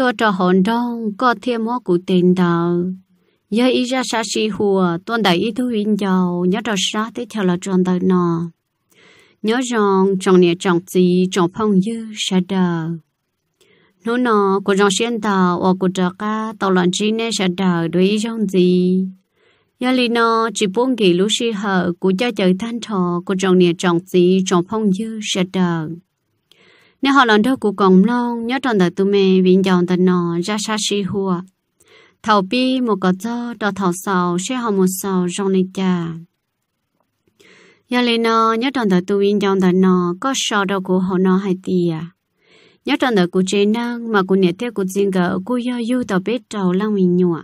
tôi cho hồn đông có thêm mối cụ tiền đạo giờ ý ra sa si hùa tuần đại ý thú huynh giàu nhớ trò sa thế theo là tròn đời nọ nhớ rằng trong nhà trọng gì trọng phong dư sa đờ nô nọ của dòng xuyên tàu ở của trò ca tàu loạn chi nên sa đờ đối ý trong gì giờ lì nọ chỉ buông kỳ lúc si hở của cha trời than thọ của trong nhà trọng gì trọng phong dư sa đờ nếu họ lần đầu của cộng non nhớ tròn đời tụi mẹ vĩnh dòng tận nọ ra xa xì hùa thầu bi một cỏ cho đò thầu sầu sẽ họ một sầu rong lên cha giờ lên nọ nhớ tròn đời tụi vĩnh dòng tận nọ có sầu đâu của họ nọ hay tìa nhớ tròn đời của chế năng mà của nhiệt tiêu của riêng gỡ của do du tàu bếp trầu lăng mình nhụa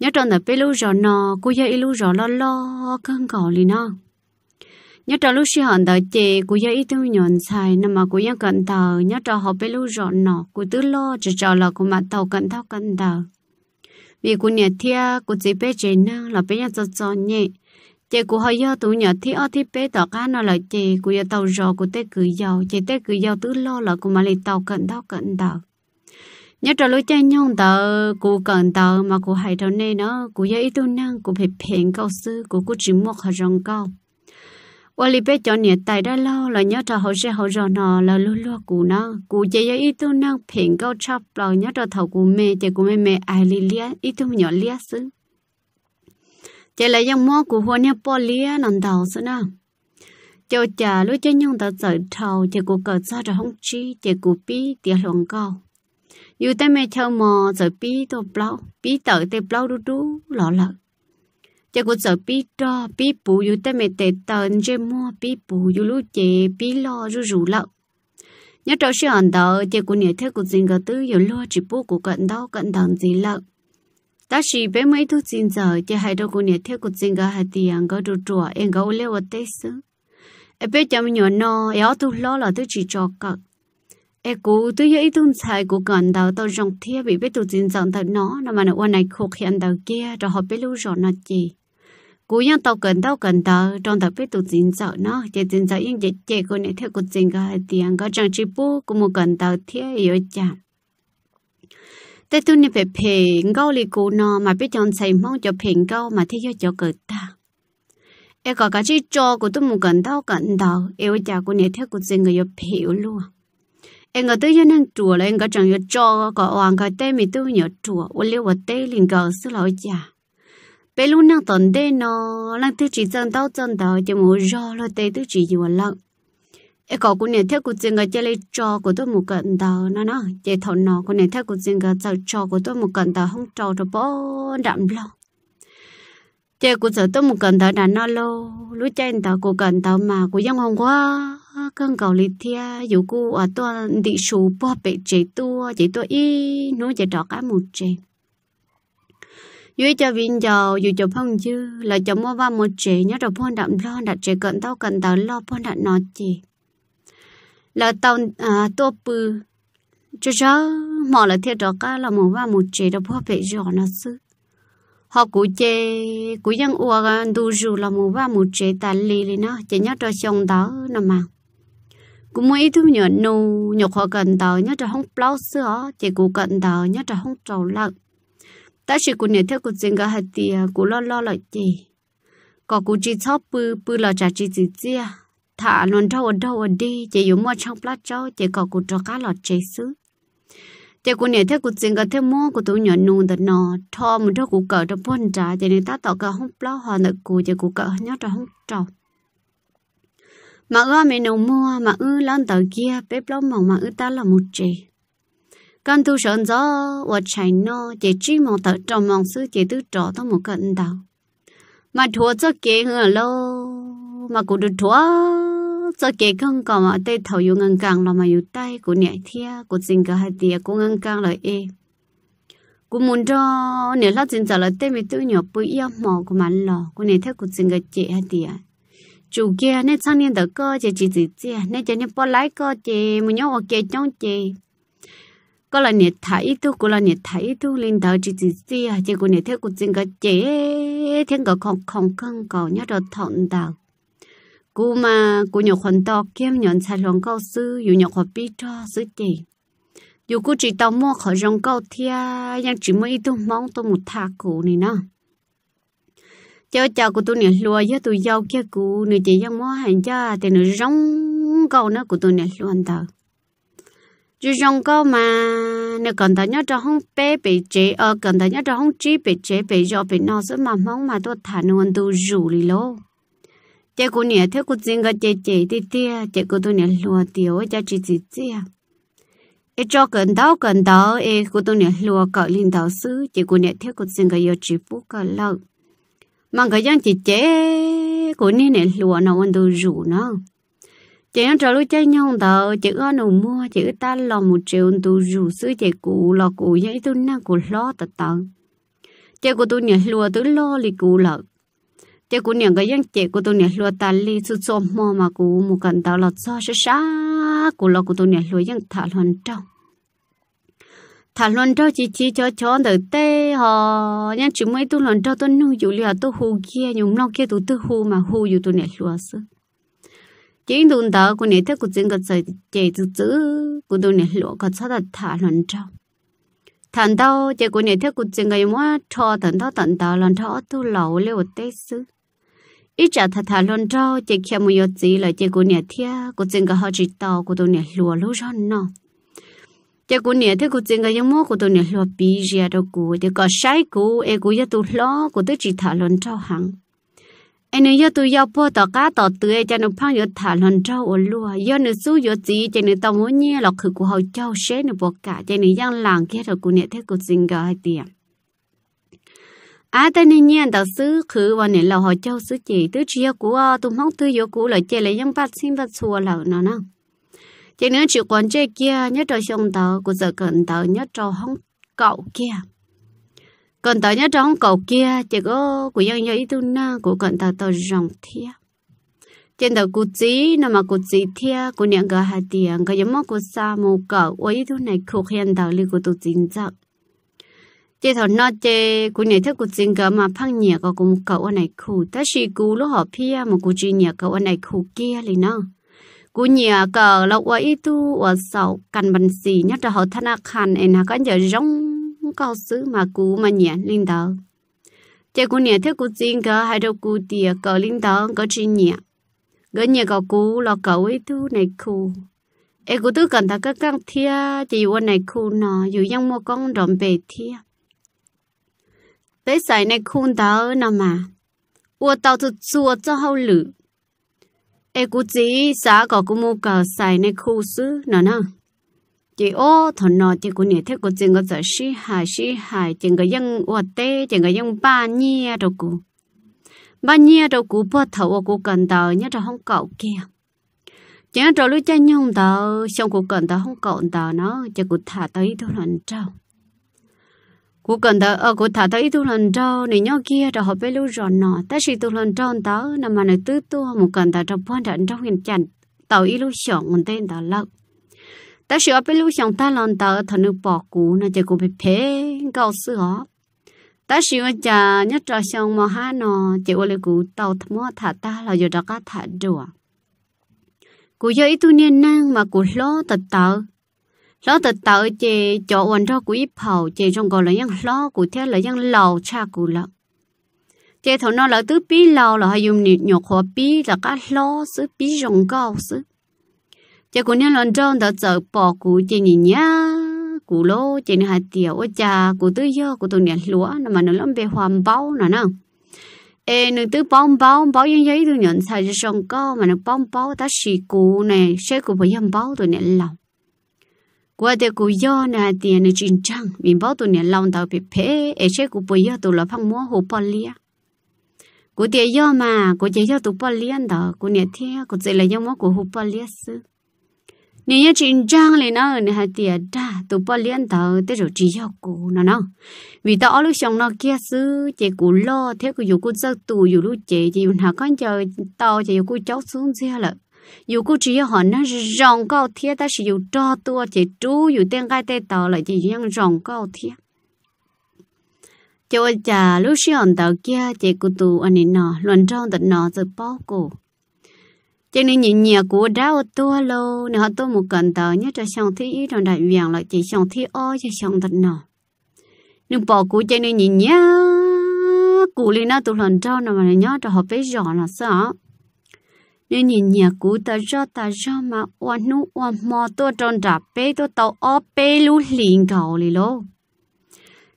nhớ tròn đời bếp lú rõ nọ của do ilu rõ lo lo cơn cỏ lên nọ nhớ trò lúc xưa hòn đợi chị của giờ ít tiêu nhọn xài nằm mà của giờ cận tờ nhớ trò họ bé lúc rộn nọ của tứ lo chỉ trò là của mặt tàu cận thao cận tờ vì của nhà thia của chị bé chị năng là bé nhà cho cho nhẹ chị của họ giờ tụi nhà thia ở thì bé tỏ cá nó là chị của giờ tàu rò của tê cử giàu chị tê cử giàu tứ lo là của mặt lì tàu cận thao cận tờ nhớ trò lúc chơi nhông tờ cụ cận tờ mà cụ hãy thâu nê nó cụ giờ ít tuổi năng cụ phải phèn cao sư của cụ chỉ một họ rong cao. 我里边叫你带的咯，了 nhớ cho hậu sẽ hậu rồi nọ là luôn luôn cũ nó, cũ chơi có ít tu năng phiền câu chấp là nhớ cho thầu cũ mẹ, chơi cũ mẹ mẹ ai li lia, ít tu nhỏ lia xứ, chơi lại giống món cũ hoa nhớ bỏ lia nằm đầu xứ nè cho chả lúc chơi nhung ta chơi thầu, chơi cũ cờ sao cho không chi, chơi cũ pi tiệt luồng câu, dù ta mẹ chơi mò chơi pi tu bao, pi tở tê bao đu đu lọ lợt chắc cũng sợ bị trò bị bù yêu tay mẹ tệ tần chơi mua bị bù u lú chè bị lo rú rú lậu nhớ trâu sư hòn đầu chắc cũng nhớ theo cũng dình gờ tư yêu lo chỉ bù của cận đau cận đòn gì lậu ta chỉ bé mấy thứ dình giờ chắc hai đâu cũng nhớ theo cũng dình gờ hai tiền gờ đồ trùa em gờ leo ở tây xứ em bé chăm nhỏ no éo tu lo là thứ chỉ cho cận em cú tôi nhớ ít thun xài của cận đầu tôi rong thia bị bé tôi dình dọn thật nó nó mà nó quan này khô hiện đầu kia rồi họ biết lưu rõ nó gì cú yên tàu gần tàu gần tàu trong tập biết tụt dính sợ nó chỉ dính sợ yên chỉ chỉ cô này theo cuộc dính cái tiền có trang trí bu cũng một gần tàu theo yếu chạm tết tôi nên phải phê gâu lì cú nó mà biết chọn xây mong cho phê gâu mà theo cho cờ ta ai có cái chỉ cho của tôi một gần tàu gần tàu yếu chạm cô này theo cuộc dính người yếu phiểu luôn em có tới nhân chùa là em có chẳng yếu cho có hoàng cái tên mi tôi nhớ chùa ô liu và tê linh gờ sư lão chả bé luôn nào tận đây nó lăng thứ chỉ chân tao chân tao cho mù rò lo tê thứ chỉ vừa lăng e có cô này cuộc cô ở trên chơi trò của tôi một cận đầu nó nó chạy thầu nó cô này theo cuộc chân ở chơi trò của tôi một cận đầu không trò được bao đậm lo chạy cuộc sợ tôi một cận đầu đã nó lô lúc chạy tao cô cận đầu mà cô dân hồng quá cơn cầu lì thia dù cô ở tôi đi số bao bị chạy tua chạy tua y nó chạy trọ cả một chạy dưới cho vin giàu dù cho phong dư là cho mua vào một chế nhớ rồi phong đậm lo đặt chế cận tao cận tao lo phong đặt nó chỉ là tao à tô bự cho cho mỏ là thiệt đó cả là mua vào một chế đó phong phải giỏ nó sư họ cú chế cú dân uo đu rù là mua vào một chế tàn lì lì nó chỉ nhớ cho xong đó nó mà cũng mỗi thứ nhỏ nụ nhục họ cần tao nhớ cho không plau sữa chỉ cụ cần tao nhớ cho không trầu lợn ta chỉ cũng nhớ theo cuộc chuyện cả hạt thì cũng lo lo lại gì có cũng chỉ chóp bự bự là trả chỉ chỉ chia thả luôn đâu ở đâu ở đi chỉ dùng mua trong plát cho chỉ có cũng cho cá lọt chế xứ chỉ cũng nhớ theo cuộc chuyện cả theo mua của tôi nhỏ nung đợt nọ thò một đôi cũng cỡ trong bốn trả chỉ nên ta tạo cả không lo hòa nợ cụ chỉ cũng cỡ nhớ cho không trầu mà ưa mình nấu mua mà ư lon tờ kia bếp lông mỏng mà ư ta là một chị cần thu sơn gió và chạy nó chỉ chỉ mong tớ trong mong sư chỉ tư trò tao một cận đầu mà thua cho kế ngờ lô mà cũng được thua cho kế không còn mà tay thầu yêu ngang càng là mà yêu tay của nhẹ thia của tình cả hai tia của ngang càng là e của muốn cho nếu là tình trả là tay mình tự nhỏ bùi yêu mò của mình lò của nhẹ thia của tình cả chị hai tia chủ kia nên sang niên đầu cơ chỉ chỉ chỉ chỉ nên cho nên bỏ lái cơ chỉ mình nhớ ok trong chỉ có là nhiệt thấy tu có là nhiệt thấy tu linh đầu chỉ chỉ si à chỉ có nhiệt thế của chân cái chế thiên cái không không không cầu nhớ được thọn đạo cú mà cú nhọc khoản to kiếm nhận xài lòng cao sư dù nhọc khoản bi cho sư chỉ dù cú chỉ tao mua khỏi rong cao thia nhưng chỉ mới tu mong tu một thà cũ này nè cháu cháu của tôi nè lùa với tôi giàu kia cũ nửa chỉ giang mua hàng cha thì nửa rong cao nữa của tôi nè luôn tao chú trong câu mà nếu cần thấy nhớ cho không bé bị chế ở ờ, cần thấy nhớ cho không chi bị chế bị do bị nó sẽ mà mong mà tôi thả nuông tôi rủ lì lô chế của nhà theo của riêng cái chế chế đi tia chế của tôi nhà lùa tiểu cho chị chị tia ít cho cần tao cần tao ít của tôi nhà lùa cọ lên đạo sư, chế của nhà theo của riêng cái yêu chị phú cọ lâu mà cái dân chị chế của nhà lùa nó vẫn tôi rủ nó chị nó trở lui chơi nhau tờ chị ở nụ mua chữ ta lò một triệu tụ rủ sư chị cụ lò cụ vậy tu na cụ lo tờ tờ chị của tôi nhảy lùa tôi lo lì cụ lợ chị của nhảy cái dân chị của tôi nhảy lùa ta lì sư xôm mò mà cụ một cận tàu lọt cho sá sá cụ lọ của tôi nhảy lùa dân thả luận trâu thả luận trâu chỉ chỉ cho cho đỡ tê họ nhưng chúng mấy tôi luận trâu tôi nuôi dụ liệu tôi hù kia nhưng lo kia tôi tư hù mà hù dụ tôi nhảy lùa sư chỉ đun đó cô nè thế cô chính có chơi chơi chữ chữ cô đun nè lụa có sao đặt thả lần trâu thằng đâu chơi cô nè thế cô chính ngày mua cho thằng đó thằng đó lần cho tu lẩu lâu một tết xứ ít trả thà thà lần cho, chơi kia mua có gì là chơi cô nè thế cô chính có họ chỉ tao cô đun nè lụa lúa rồi nọ chơi cô nè thế cô chính ngày mua cô đun nè lụa bì ra đâu cô chơi có sai cô em cô yết tu lọ cô tới chỉ thả lần cho hàng anh ấy yêu tôi yêu po tỏ cá tỏ tươi cho nó phang yêu thả lần trâu ở lúa yêu nó su yêu gì cho nó tao muốn nhia lọc khử của hậu trâu xé nó bỏ cả cho nó giang làng kia rồi của nè thế của sinh gà hay tiền à ta nên nhiên tao xứ khử và nè là hậu trâu xứ chỉ tứ chia của tụm hóng tứ yêu của lại chơi lại giang phát sinh phát xua là nó nè cho nên chỉ còn chơi kia nhất trò xong tao của giờ cần tao nhất trò hóng cậu kia còn tao nhớ trong cầu kia chỉ có của dân nhớ tu na của còn tao tao rồng thia trên tàu cụ chỉ nó mà cụ chỉ thia của những cái hạt tiền cái giống của sa mù cờ ấy tu này khục hiện tàu li của tu chính chắc chỉ thằng nó chỉ của những thứ cụ chính cái mà phăng nhẹ có cũng anh này khu ta chỉ cú lúc họ pia mà cụ chỉ nhẹ anh này khu kia liền nó cú nhà cờ lâu quá ít tu và sau căn bản gì nhất là họ thân ác hẳn em nó có giờ rong không sứ mà cú mà nhẹ linh đạo. Chè cú nhẹ theo cú chính cả hai đầu cú tìa cỡ linh đạo có chi nhẹ. Gỡ nhẹ cậu cú là cậu ấy tu này cú. Ê cú tư cần ta các căng thia chỉ qua này cú nọ dù dân mua con rộm bề thia. Bé xài này cú đó nọ mà. Ua tao thật chua cho hâu lử. Ê cú chỉ xá có cú mua cờ xài này cú sứ nọ nọ chị ô thằng nó chị cũng nhớ thế của chừng có giờ sĩ hài sĩ hài chừng có dân hoạt tế chừng có dân ba nhia đâu cụ ba nhia đâu cụ bỏ thầu cụ cần tàu nhớ cho không cậu kia chả trò lưỡi chân nhung tàu xong cụ cần tàu không cậu tàu nó cho cụ thả tới thu lần trâu cụ cần tàu ở cụ thả tới thu lần trâu này nhóc kia trò họ bé lũ ròn nọ ta sĩ thu lần trâu tàu nằm mà này tứ tu một cần tàu trong quan trọng trong hiện chặt tàu ít lũ sọn tên tàu lợn ta sửa bên lúc xong ta lon tờ thằng nước bỏ cũ nó chạy cũng bị phê gạo sữa ta sửa chả nhất trò xong mà ha nó chạy ô lê cũ tàu thầm mò thả ta là giờ đã cá thả đùa cũ giờ ít tu niên năng mà cũ lo tật tờ lo tật tờ chè chỗ quần đó cũ ít phầu chè trong gọi là nhân lo cũ thế là nhân lầu cha cũ lợ chè thằng nó là tứ bí lầu là hay dùng nhột hoa bí là cá lo sứ bí rồng gạo chỉ có những lần trong đó giờ bỏ cú chị nhỉ nhá cú lô chị nên hạt tiểu ô cha cú tư yo cú tụi nè lúa nó mà nó lắm về hoàn bao nè nè ê nữ tư bao, bông bao yên giấy tụi nhận sai cho sông co mà nó bao bao ta xì cú này sẽ cú phải hâm bao tụi nè lòng qua thì cú yo nè tiền nè chín trăng mình bao tụi nè lòng tao bị phê ê sẽ cú bây giờ tụi là phăng múa hồ bò lia cú tiền yo mà cú chỉ cho tụi bò lia đó cú nè thế cú chỉ là yo múa cú hồ bò lia xứ 你要紧张了呢，你还跌打，都不练头，这就只要过了呢。vì đó lúc xong nó kia sư chị cụ lo thế cụ dù cụ giấc tù dù lúc chị chị nào con chờ tàu chị dù cụ xuống xe lợ dù cụ chỉ họ nó rong cao thiết ta sử dụng cho tua chị chú dù tên gai tê tàu lại chị đang rong cao thiết cho cha lúc xong tàu kia chị cụ tù anh nọ luận trong tận nọ rồi bao cổ cho nên nhìn nhà của đau tua lâu nó tôi một cần tờ nhớ cho xong thi ý trong đại viện là chỉ xong thi o cho xong thật nọ nhưng bỏ của cho nên nhìn nhá cụ lên nó tụi lần trao nó mà nhớ cho họ phải rõ là sao nên nhìn nhà cũ ta cho ta cho mà oan nu oan mò tôi tròn đạp bê tôi tàu o bê lú liền cầu lì lô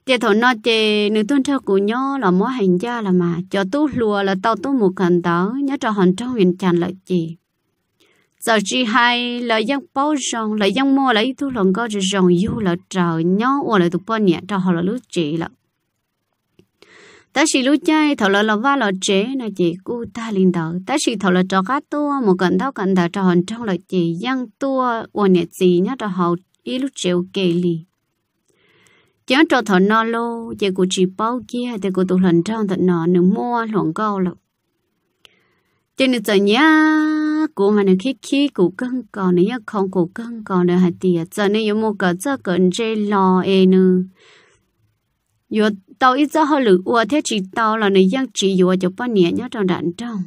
chị thổ nó chị nữ tôn trao của nhó là mỗi hành gia là mà cho tú lùa là tao tú một cần đó nhớ cho hòn trong huyền tràn lợi chị giờ chị hai là dân bao rong là dân mua lấy tú lòng có rong yêu là trời nhó ủa là tụi bao nhẹ cho họ là lú chị là ta chỉ lú chơi thầu là là va là chế là chị cô ta liền đầu ta chỉ thầu là cho cá tua một cần đó cần thao cho hòn trong là chị dân tua ủa nhẹ chị nhớ cho họ ít lú chịu kề liền chẳng cho thọ nó lô giờ cô chỉ bao kia thì cô tụ hành trang thật nọ nữa mua lỏng câu lộc trên nên giờ nhá cô mà nó khi khi cô cân còn nữa nhá không cô cân còn nữa hạt tiền giờ nên có một cái giờ cần chơi lò e nữa giờ tàu ít giờ họ lử ua thế chỉ tàu là này giang chỉ ua cho bao nhiêu nhá trong đạn trong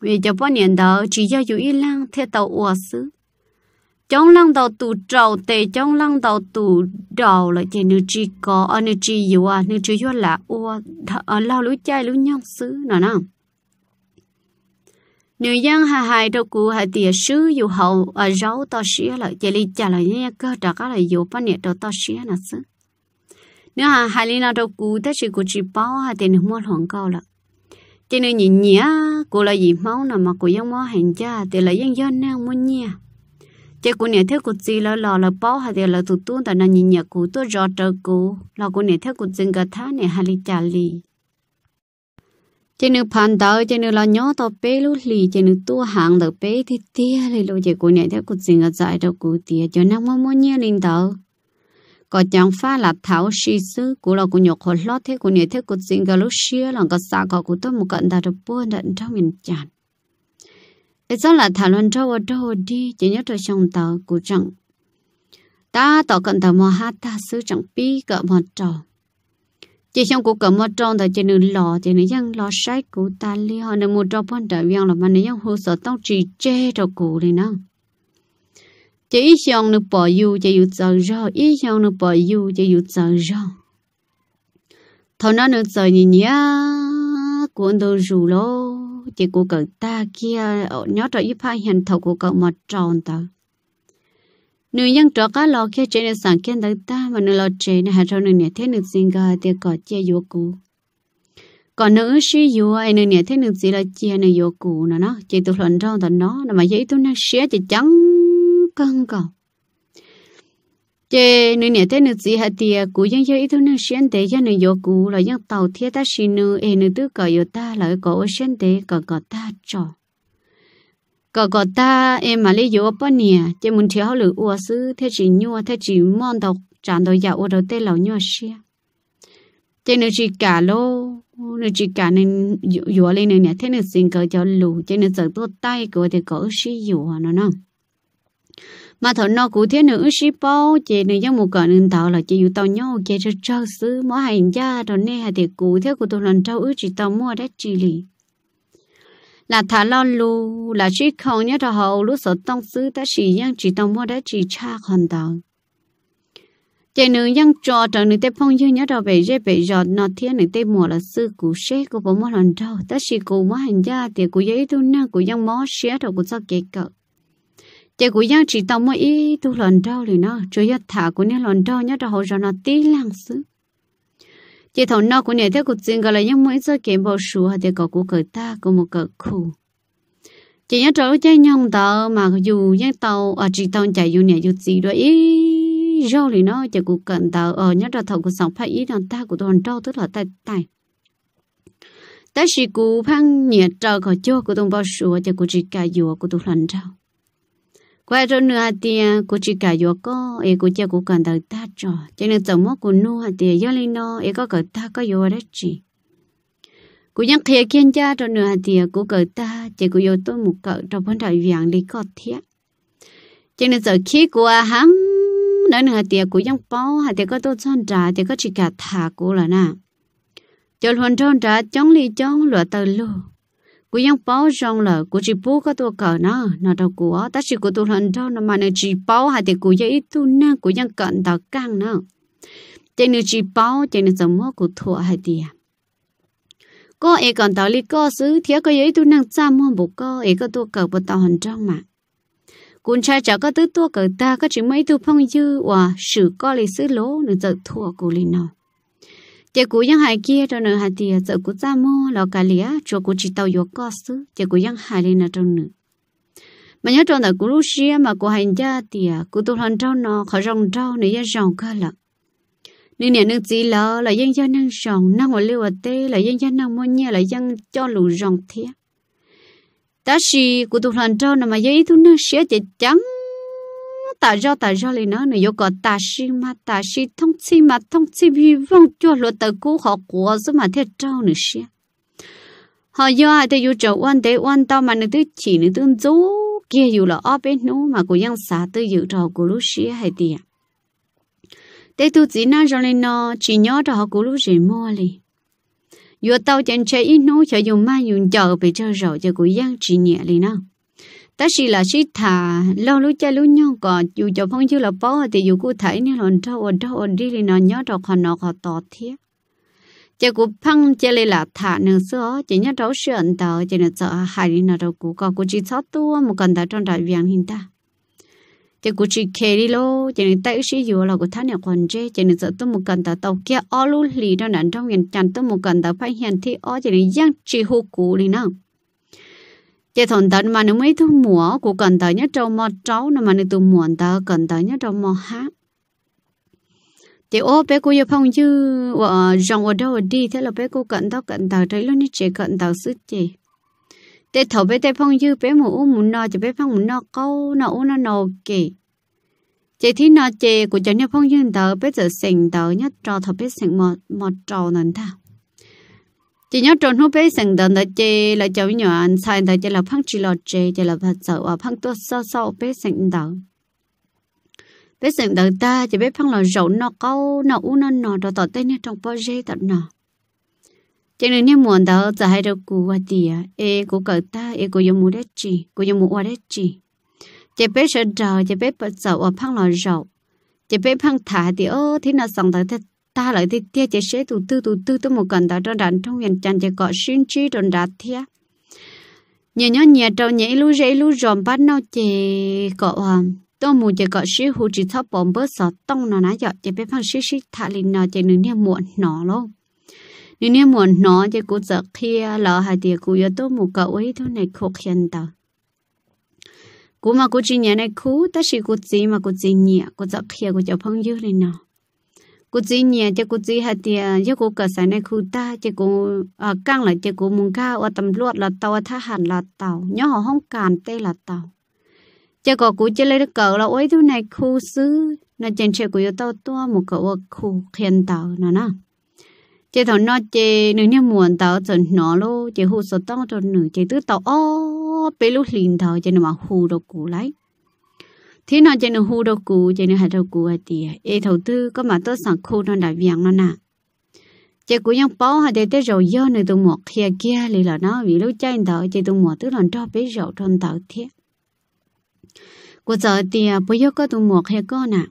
vì cho bao nhiêu đó chỉ cho dù ít lang thế tàu ua xứ chống lăng đầu tụ trầu tệ chống lăng đầu tụ đầu là chỉ nữ chỉ có à, nữ chỉ yếu à nữ chỉ yếu là ua à, ờ, lao lũ chai lũ nhang xứ nè nè nữ dân hà hài đầu cụ hà tìa sứ dù hậu à rau to sĩ là chỉ li chả là những cơ trả các là yếu bắt nhiệt đầu to sĩ là xứ nữ hà hài lý nào đâu cụ tất chỉ cụ chỉ bao hà tiền mua hoàng cao là chỉ nữ nhìn nhía cụ là gì máu nè mà cụ dân mua hàng cha thì là dân dân nào muốn nhia chế cô nhớ theo cô gì là lò là bao hay là tụt tuôn tại nàng nhìn nhớ cô tôi rõ trợ cô là cô nhớ theo cô dừng cả thá nè hà li chả li chế nữ phản đạo chế nữ là nhỏ to bé lú li chế nữ tua hàng đầu bé thì tia li lú chế cô nhớ theo cô dừng cả dạy đâu cô tia cho nàng mua mua nhớ linh đạo có chẳng pha là thảo sĩ sư cô là cô nhọc hồi lót thế cô nhớ theo cô dừng cả lú xia là cả xa cả cô tôi một cận đã được buôn đận trong mình chán sau là thảo luận cho vợ cho đi chỉ nhớ cho chồng tàu của chồng ta tỏ cận tàu mò hát ta sư chẳng pi cỡ mò trò chỉ trong cuộc cỡ mò tròn tại chỉ nữ lò chỉ nữ dân lò sai của ta li họ nữ mù trò bọn trở viên là mà nữ dân hồ sở tông trì chê cho cụ này nè chỉ ít xong nữ bỏ dù chỉ dụ sợ rõ ít xong nữ bỏ dù chỉ dụ sợ rõ thầu nó nữ sợ nhìn nhá cuốn đồ rủ lô chỉ của cậu ta kia ờ, nhớ cho ít phải hiện thật của cậu mà tròn ta nữ nhân trở cá lò kia trên sàn kia đời ta mà nữ lò trên này cho nữ nhẹ thế nữ sinh gà thì có chia vô cụ còn nữ sĩ vô ai nữ nhẹ thế nữ gì là chia nữ vô cụ nữa nó chỉ tụi luận trong tận nó mà vậy tôi nó sẽ chỉ trắng căng cầu chế nơi nè thế nơi gì hạt tiệt cú dân chơi ít thôi nơi xuyên tế dân nơi vô cú là dân tàu thiết ta xin nơi e nơi tứ cờ vô ta là có xuyên thế cờ cờ ta trò cờ cờ ta em mà lấy vô bao nè chế muốn thiếu lửa uo sư thế chỉ nhua thế chỉ mòn độc tràn đầu dạo uo đầu tê lẩu nhua xia chế nơi chỉ cả lô nơi chỉ cả nên vô lên nơi nè thế nơi xin cờ cho lù chế nơi sợ tốt tay của thì cỡ xí vô nó nè mà thợ nô cụ thế nữ ship bao chị nên giống một cỡ nên tạo là chị dụ tàu nhau chị cho trâu sứ mỗi hành gia rồi nè hay thì cụ thế của tôi lần trâu ước chị tàu mua đất chị lì là thả lo lù là chỉ không nhớ thọ hậu lúc sợ tông sứ ta chỉ nhân chị tàu mua đất chị cha còn tàu chị nữ dân cho trở nữ tê phong dương nhớ đầu về dây về giọt nọ thiên nữ tê mùa là sư cụ xế của bố mò lần trâu ta chỉ cụ mò hành gia thì cụ giấy tôi na cụ dân mò xé đầu cụ sao kể cợt chị của giáo chỉ tao mới ý tu lần trâu thì nó chủ yếu thả của nó lần trâu nhớ cho hồ cho nó tí lăng xứ chị thầu nó của nhà theo cuộc chiến gọi là những mối giờ kiện bầu sủ hay thì có của người ta có một cởi khu chị nhớ trâu chơi nhông tàu mà dù nhớ tàu ở à, chị tàu chạy dù nhà dù gì đó ý rau thì nó chị của cận tàu ở ờ, nhớ cho thầu của sóng phải ý đàn ta của lần trâu tức là tay tay tới chỉ của phăng nhẹ trâu khỏi chua của tuần bầu sủ hay thì của chỉ cả dù của lần trâu qua rồi nữa thì cô chỉ cả yo có e cô cha cô cần đời ta cho cho nên tổng mốt cô nu thì yo lên nó e có cỡ ta có yo đấy chị cô nhắc kia kiên cha rồi nữa thì cô cỡ ta chỉ cô yo tôi một cỡ trong vấn đề vàng đi có thiết cho nên giờ khi cô hắn nói nữa thì cô nhắc bao thì có tôi chọn trả thì có chỉ cả thả cô là nè cho luôn chọn trả chống ly chống lựa tờ luôn กูยังป้อจองเลยกูจีปูก็ตัวเกินนะนอดกูอ๋อแต่สิกูตัวหันเท่านั้นมันจีป้อหาแต่กูยังอีตัวนั่งกูยังเกินต่อกังเนาะจนึจีป้อเจนึจะมัวกูถั่วหาเดียก็เอก่อนต่อลิก็ซื้อเทียก็ยังอีตัวนั่งจ้ามัวบุกก็เอก็ตัวเกินบนต่อหันจ้องมากุญชายเจ้าก็ตื้อตัวเกินตาก็จีไม่ตัวพงยื้อว่าสื่อก็เลยซื้อโลหนึ่งจะถั่วกูเลยเนาะ chị cũng yang hai kia trong nửa hai tiền giờ cũng ra mua lò cà lía cho cũng chỉ tàu yoga có sứ chị cũng yang hai lên là trong nửa mà nhớ trong đó cũng lúc xưa mà cũng hành gia tiền cũng tu hành trong nó khỏi rong trong nữa ra rong cơ lận nên nè nương chỉ lợ là dân cho năng rong năng ngồi lưu ở tê là dân cho năng mua nhà là dân cho lù rong thế ta sĩ của tu hành trong mà giấy tu năng sẽ chỉ trắng ta do ta do lên nó này yêu có ta si mà ta si thông chi mà thông chi vì vong cho luật ta cố họ của số mà thế trâu nữa xia họ do ai thấy yêu cháu quan thế quan tao mà nữa tới chỉ nữa tương dấu kia yêu là ở bên nó mà cô yang xả tới yêu trò của lúc xia hay tiệt thế tu chỉ na cho lên nó chỉ nhớ trò của lúc gì mua đi yêu tao chân chạy ít nó cho dùng ma dùng chờ bị chơi rồi cho cô yang chỉ nhẹ liền nó ta chỉ là chỉ thả lo lú chơi lú nhau có dù cho phong chưa là bó thì dù cô thấy nên lần trâu ở trâu ở đi thì nó nhớ trâu họ nó họ tỏ thiết chơi cú phăng chơi lê là thả nương sữa chỉ nhớ trâu sườn anh chỉ là sợ hại đi nào đâu cô có cú chỉ sót tua một cần ta trong đại viện hiện ta chơi cú chỉ kề đi lô chỉ nên tay sĩ dù là cú thả nhà còn chơi chỉ nên sợ tôi một cần ta tàu kia ô lú lì đó nản trong hiện chẳng tôi một cần ta phải hiện thì ô chỉ nên giang chỉ hô cú đi nào chế thằng tận mà nó mới thứ mùa của cần tới nhất trong mò cháu nó mà nó tụi muộn ta cần tới nhất trong mò hát chế ô bé cô yêu phong chứ ở ờ, rong ở đâu ở đi thế là bé cô cần tao cần tao thấy luôn đi chế cần tao sức chế tế thầu bé tế phong chứ bé mù u mù no chế bé phong mù no câu nó u nó nô kì chế thi nó chế của cháu nhau phong chứ tao bé giờ sình tao nhất trò thầu bé sình mò mò trò nần thao chỉ nhớ trốn hút bé sinh đàn đó chơi là cháu nhỏ anh sai đó chơi là phăng chỉ lọt chơi chơi là phật sợ và phăng tốt sâu sâu bé sinh đó bé sinh đó ta chỉ bé phăng là rậu nó câu nó u nó nọ đó tỏ tay nhá trong bao dây tận nọ chỉ nên nhớ muốn đó giờ hai đầu cú qua tìa e cú cỡ ta e cú dùng mua đấy chỉ cú dùng mua qua đấy chỉ chỉ bé sợ đầu chỉ bé sợ và phăng là rậu chỉ bé phăng thả thì ơ thế nào xong đó thật ta lại thì tia chế sẽ tụ tư tụ tư tôi một cần tạo cho đàn trong huyền chẳng chỉ có xuyên chi đồn đạt thia nhớ nhớ nhớ trâu nhảy lú rễ lú rộm bắt nó chỉ có ờ, tôi muốn chỉ có xí hú chỉ thấp bóng bớt sọt tông nó nãy giờ chỉ biết phang xí xí thả linh nó chỉ nửa nha muộn nó luôn nửa nha muộn nó chỉ cố giật kia lỡ hai tia cố yếu tôi một cậu ấy thôi này khó khăn tao cố mà cố chỉ nhớ này cố ta chỉ cố gì mà cố chỉ nhỉ cố giật kia cố cho phong dữ linh nào cô chỉ nhà cho cô chỉ hạt tiền cho cô cả sáng nay khu ta cho cô à căng lại cho cô mùng cao ở tầm luật là tàu tha hẳn là tàu nhớ họ không cản tê là tàu cho cô cú chơi lấy được cỡ là ôi thứ này khu xứ là trên chơi của tàu to một cậu khu khiên tàu nè nè chị thằng nó chị nếu như muốn tàu chuẩn nó luôn chị hú số tao cho nữ chị tứ tàu ô bé lúc liền tàu chị nó mà hú đồ cú lấy thế nó chơi nó hú đâu cú chơi nó hạt đâu cú à tì à? ê thầu tư có mà tôi sẵn khu nó đã viện nó nè chơi cú nhóc bao hạt tới rồi do nơi tụ một kia kia lì là nó vì lúc chơi thở chơi tụ một tức là cho bé rượu trong tàu thiệt cú giờ tì à, bây giờ có tụ một kia con nè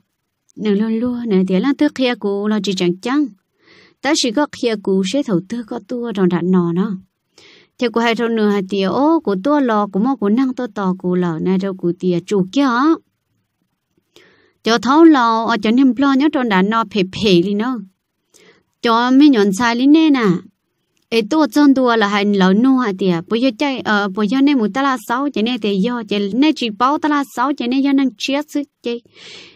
nè luôn luôn nè tì là tức kia cú là chỉ chẳng chăng ta chỉ có kia cú sẽ thầu tư có tua rồi đã nò nó thì cú hai thầu nửa hai tía ô của tua lò cú mò cú năng tôi tò cú lò nè đâu của tía chủ kia cho thấu lo ở ờ, cho niệm lo nhớ trong đàn nó phê phê đi nó cho mấy nhọn sai lý nè nà ấy tôi chân đùa là hành lỡ nu hả tiệt bây giờ chạy ờ bây giờ nên muốn ta là sáu chạy nên thì do chạy nên chỉ bao ta là sáu chạy nên do năng chia sức chạy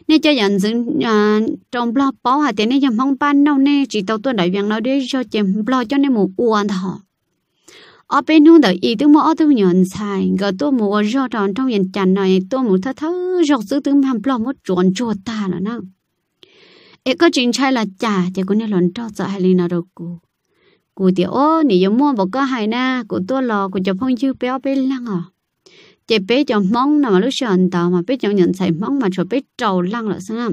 nên cho dần dừng à ờ, trong blog báo hả tiệt nên dần không ban đâu nên chỉ tàu tôi đại việt nó để cho chạy blog cho nên một uẩn thọ ở bên nung đó ý tưởng mỗi tôi nhận sai gỡ tôi mua rõ tròn trong hiện trạng này tôi muốn thơ thơ rọc giữ tướng hàm lo một tròn chùa ta là năng ấy có chính sai là trả, chỉ có nên lần cho sợ hay lên nào đâu cô cô thì ô nỉ giờ mua một cái hài na của tôi lo, của chồng phong chưa béo bên lăng à chỉ bé chồng mong nào mà lúc sờn tàu mà bé chồng nhận sai mong mà cho bé trâu lăng là sao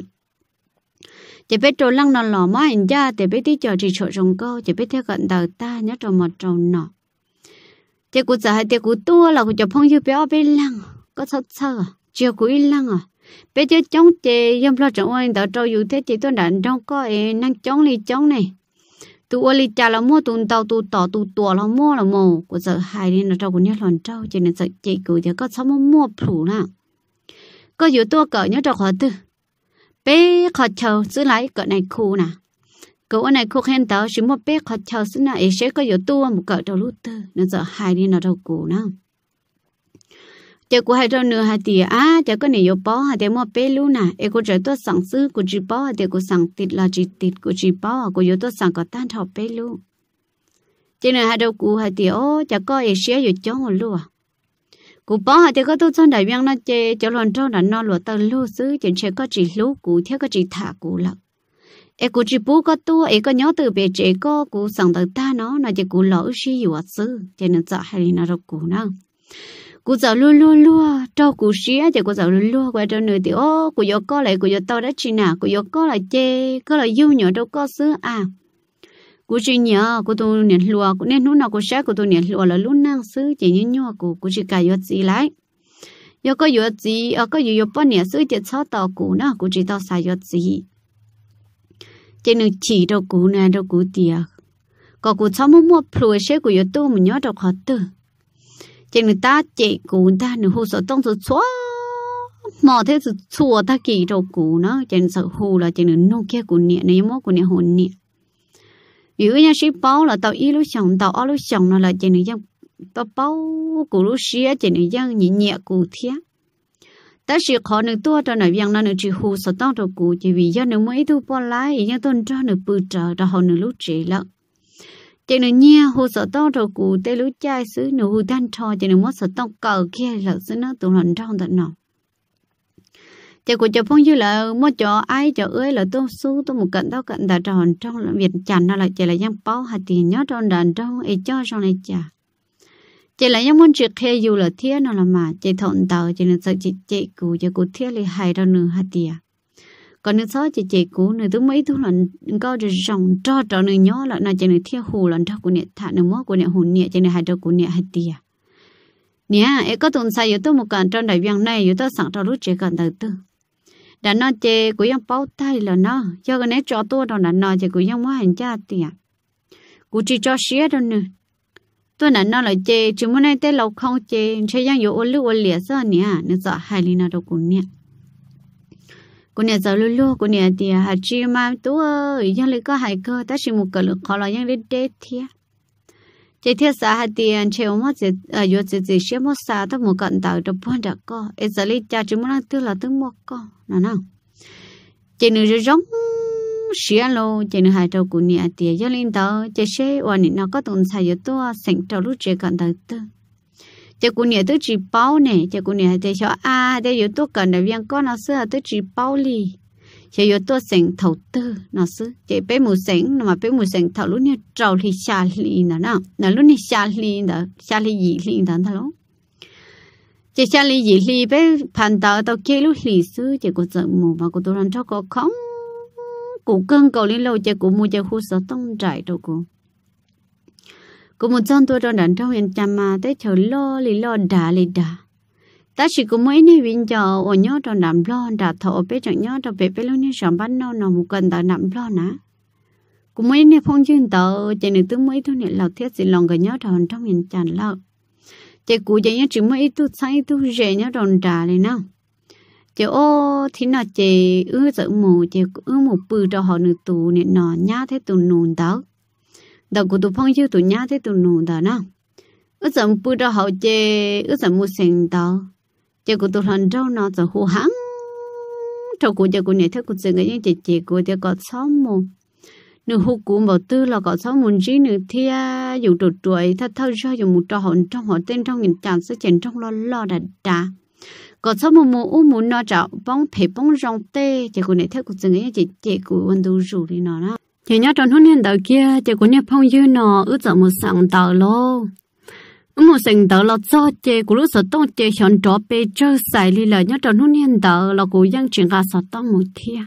chỉ biết trâu lăng nó lò mà anh cha chỉ biết đi chờ chỉ chỗ trồng câu chỉ biết theo cận đầu ta nhớ trồng một trồng nọ 这股子还这股多了，我就朋友不要被浪，个操操啊，只股一浪啊，别就 chống 这用不了整完到招有的这段人中个诶，能 chống 哩 chống 呢。tụ ở lịch trả là mua à? à? tụn tàu tụ tỏ tụ tỏ là mua là mồ của giờ hai đến là trâu của nhát lòn trâu cho nên giờ chạy cứ giờ có sáu mua mua phủ nè có nhiều tua cỡ nhớ trâu khó tư bé khó chờ giữ lại cỡ này khu nè cậu này cô khen tao chỉ một bé khó chào xin là ấy sẽ có yếu tua một cậu đầu lút tơ nó giờ hai đi nó đầu cũ nào chợ cô hai đầu nửa hai tỷ á à, chợ có này yếu bó hai tiếng mua bé luôn nè à? em có trời tôi sẵn sư cô chỉ bó hai tiếng cô sẵn tịt là chỉ tịt cô chỉ bó cô yếu tôi sẵn có tan thọ bé luôn trên này hai đầu cũ hai tỷ ô chợ có ấy sẽ yếu chó một luôn cú bỏ hai tiếng có tu chân đại viên nó chơi cho lần trâu là no lúa tơ lúa xứ chuyện sẽ có chỉ lúa cụ theo có chỉ thả cụ lận e cú chỉ bú có tu e có nhớ từ bề trẻ có cú sẵn tới ta nó nó chỉ cô lỡ xí yếu ở à xứ cho nên sợ hay là đâu cô nó cô sợ luôn luôn luôn cho cô xí á thì cô sợ luôn luôn qua trâu nửa thì ô cô vô có lại cô vô tao đã chi nà cô vô có lại chê có lại yêu nhỏ đâu có xứ à cô chỉ nhớ à, cô tu niệm lua cú nên lúc nào cô sẽ cô tu niệm lua là lúc năng xứ chỉ nhớ nhua cô cô chỉ cài vật gì lại vô có vật gì ở ờ, có vô vô bao nhiêu xứ chỉ cho tao cô nó cô chỉ tao xài vật gì chỉ nên chỉ đâu cú nè đâu cú tiệt có cú cháu mua mua phơi xe của yếu tu mà nhớ đâu khó tử chỉ nên ta chỉ cú ta nên hú sợ tông số xóa mò thế sự xua ta kỳ đâu cú nó chỉ nên sợ hù là chỉ nên nông kia cú niệm này mua cú niệm hồn niệm yếu nha sĩ bao là tàu y lúc chồng tàu ở lúc chồng là chỉ nên dân tàu bao cú lúc xía chỉ nên dân nhẹ nhẹ cú thiếc ta chỉ khó nửa tua cho nửa viang nửa chỉ hù sợ tao đầu cũ chỉ vì do nửa mỗi thu bỏ lại nhưng tôn cho nửa bự trở đó họ nửa lúc chỉ lận chỉ nửa nhia hù sợ tao đầu cũ tê lũ trai xứ nửa hù đan trò chỉ nửa mất sợ tao cờ kia lợn xứ nó tụi lần trong tận nào chỉ của cho phong như là mua cho ai cho ơi là tôi su tôi một cận tao cận đã tròn trong là việc chàn nó là chỉ là giang bao hạt tiền nhớ tròn đàn trong ấy cho trong này chả chị lại những muốn chuyện khe dù là thiết nào là mà chị thọn tàu chị nên sợ chị chị cú chị cú thiết lại hay đâu nửa hạt tiệt còn nữa sao chị chị cú nữa tôi mấy thứ là có được rồng cho trò nữa nhỏ là là chị nữa thiết hù là cho của nè thả nữa mất của nè hồn nè chị nữa hay đâu của nè hạt tiệt nè ấy có tuần sau yếu tôi một cảnh trong đại viên này yếu tôi sẵn cho lúc chị cần đầu tư đã nói chị cú yang bao tay là nó cho cái nét cho tôi đó là nói chị cú yang mua hàng cha tiệt cú chỉ cho xía đâu nữa tôi nãy nói là chê chứ muốn nay tới lâu không chê chơi giang yếu ôn lưu ôn lìa giờ nè nó sợ hai lì nào đâu cũng nè cũng nè giờ luôn luôn cũng nè thì hà chi mà tú giang lấy có hai cơ ta chỉ một cờ lực khó là giang lấy đế thiệt chế thiệt sao hà tiền chơi ông mất chế ở chỗ chế chế chế mất xã ta một cận tạo được bốn đặc co, ấy giờ lấy cha chúng nó tư là tư một co, nè nào chế nữ giống xia lô chỉ nó hai trâu cụ nị tiề cho lên đó chỉ xe và nị nó có tồn tại yếu tố sinh trâu lúc chơi cần đầu tư chỉ cụ nị tôi chỉ bao nè chỉ cụ nị chỉ cho à để yếu tố cần là viên có nó xưa tôi chỉ bao li chỉ yếu tố sinh thầu tư nó xứ chỉ bé mù sinh mà bé mù sinh thầu lúc nị trâu thì xa li nữa nè nè lúc nị xa li nữa xa li gì li nữa thằng, lô chỉ xa li gì li bé phản tờ tao kia lúc li xứ chỉ cụ sợ mù mà cụ tôi làm cho có không cụ cân cầu lên lâu cho cụ mua cho khu sở tông trại đâu cụ cụ một chân tôi rồi đàn trong hiện chăm mà tới chờ lo lì lo đà lì đà ta chỉ có mấy này viên chờ ở nhớ rồi nằm lo đà thọ bé chọn nhớ rồi bé bé luôn như sắm bắn nâu nào một cần ta nằm lo nã cụ mấy này phong chuyên tờ chạy nên tướng mấy thôi này lào thiết gì lòng cái nhớ rồi trong hiện chăn lâu chạy cụ chạy nhớ chỉ mấy tu sai tu rẻ nhớ rồi đà lì nào chị ô thì nó chị ư sợ mù chị ư mù bự cho họ nữ tù nên nó nhá thế tù nùn đó đầu của tụ phong chứ tụ nhá thế tụ nùn đó nè ư sợ bự cho họ chị ư sợ mù sinh đó chị của tụ hận trâu nó sợ hù hắng trâu của chị của nhà thế của chị cái chị chị của chị có sáu mù nữ hú cú bảo tư là có sáu mù chỉ nữ thia dùng trụ chuỗi thật thâu cho dùng một trò hồn trong họ tên trong nghìn chàng sẽ chèn trong lo lo đà đà có số mù mù u mù nó chảo bóng thể bóng rong tê chỉ có này theo của từng ấy chỉ chỉ của anh đủ rủ đi nó đó chỉ nhớ trong hôm nay đầu kia chỉ có nhà phong dư nó ở chỗ một sáng tàu lo ước một sáng tàu lo cho chỉ của lúc sáng tông chỉ chọn trò bê chơi xài đi là nhớ trong hôm nay tàu là của dân chuyển ra sợ tông một thiên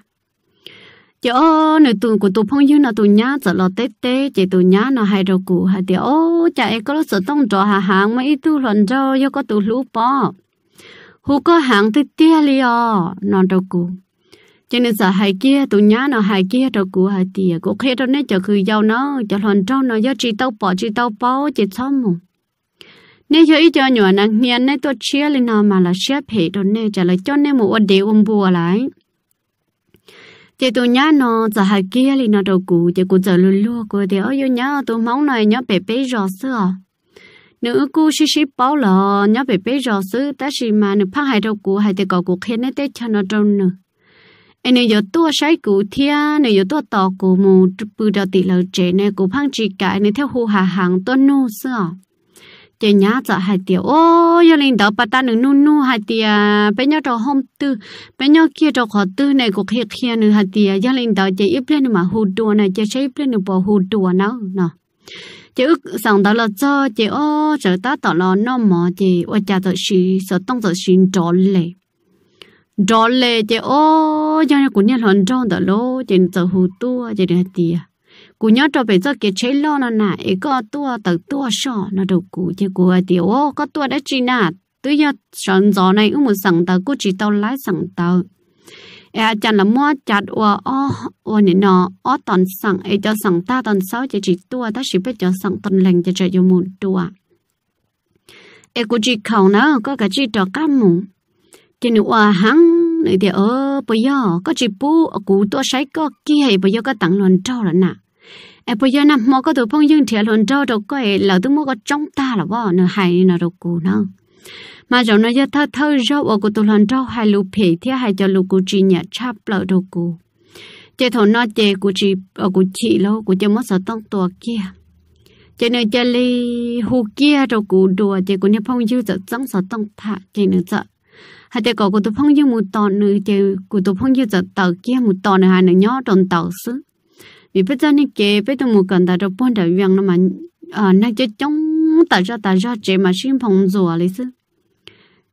chỉ ô nửa tuần của tụ phong dư nó tụ nhá giờ lo tết tê chỉ tụi nhá nó hay đầu cũ hay tiểu ô chả ai có lúc sáng tông trò hà hàng mấy tu lần cho do có tụi lũ bò hú có hàng tới tia li o non đâu cú cho nên sợ hai kia tụi nhá nó hai kia đâu cú hai tia cũng khi đó nên cho cứ giàu nó cho hoàn trong nó do chỉ tao bỏ chỉ tao bỏ chỉ xong mù nên cho ít cho nhỏ năng hiền nên tôi chia lên nào mà là chia hệ đó nên trả lời cho nên một vấn ông bùa lại chị tụi nhá nó sợ hai kia lên nó đâu cú chị cũng sợ luôn luôn cô thì ở yêu nhá tụi máu này nhá bé bé rõ sợ nữ cô xí xí bảo lò nhớ về bé rò xứ ta xì mà nữ phát hai đầu cụ hai tay cọ cụ khen nét tết cho nó trông nữ anh ấy giờ tua sai cụ thia nữ giờ tua tọ cụ mù bự đầu tỷ lợ trẻ nè cụ phăng chỉ cái nè theo hồ hà hàng tuân nu sữa chị nhá sợ hai tiểu ô giờ linh đạo bắt ta nữ nu nu hai tia bé nhau trò hôm tư bé nhau kia trò khó tư này cũng khía khía nữ hai tia giờ linh đạo chị ít lên mà hù đùa này chị sẽ ít lên bỏ hù đùa nào nào chị ước rằng đó là cho chị ô trở ta tỏ là nó mò chị ô cha tớ xí sợ tông tớ xí trọ lệ trọ lệ chị ô cho nên cũng nhận hận trong đó lô chị tớ hù tua chị gì à? cú nhớ cho bây giờ cái chế lo nó nà ấy có tua tớ tua sọ nó đầu cú chị cú tìa ô có tua đã chi nà tuy giờ sáng gió này cũng muốn sẵn tớ cô chỉ tao lái sẵn tao e à, chan là mua chặt o o o nè nó o tòn sẵn cho sẵn ta tòn sáu chỉ chỉ tua ta chỉ cho sẵn tòn lành cho cho yêu tua e cũng chỉ khẩu nó có cả chỉ cho cam mù chỉ nếu o hăng thì ở bây giờ có chỉ bu ở cụ tua sấy có kia bây giờ có tặng lần trâu rồi nè em bây giờ nằm mò có tụi phong dương thiệt lần trâu đâu có e lỡ tụi mua có trong ta là vợ nè hay nè đâu cụ nè mà rồi nó giờ thơ thơ rau ở của tụi lần rau hai lũ phê thì hai cho lũ của chị nhà chắp lỡ đồ cũ. chế thổ nó chế của chị ở của chị lâu của chế mất sợ tông tua kia chế nơi chế li hù kia đồ cũ đùa chế của nhà phong dư sợ trắng sợ tông thả chế nữa sợ hai chế cổ của tụi phong dư một tòn nữa chế của tụi phong dư sợ tờ kia một tòn nữa hai nữa nhỏ tròn tàu xứ vì bây giờ này kế bây giờ một cần ta đâu bốn đại viên nó mà à nó chế chống ta cho ta cho chế mà xin phong rùa lý sư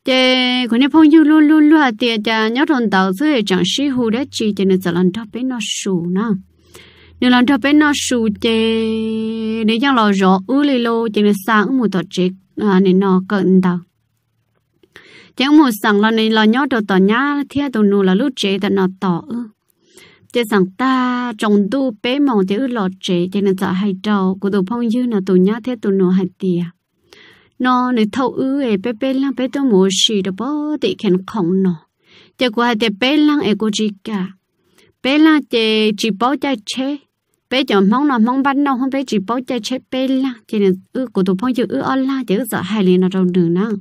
chế của nên phong du lu lu lu tiệt cha nhớ thôn tàu sư chẳng sĩ hù đấy chỉ chế nên sẽ lần thắp bên nó sù na nên lần thắp bên nó sù chế để cho lo rõ ư lì lô chế nên sáng một tọt chế à nên nó cận tàu chẳng mùa sáng là nên là nhớ đồ tỏ nhá thiết tụ nô là lúc chế tận nó tỏ ư thế rằng ta trồng tu bé mong thế lọ trẻ thế nên sợ hay trâu của tụ phong dư là tụ nhá thế tụ nó hay tiề nó nếu thâu ư ấy bé bé lăng bé tôi mua xì đó bó thì khen không nó thế của hai thế bé lăng ấy của chị cả bé lăng thế chỉ bảo chạy chế bé chọn mong là mong bánh đâu không bé chỉ bảo chạy chế bé lăng thế nên ư của tụ phong dư ư ở la thế sợ hay liền nó trâu đường năng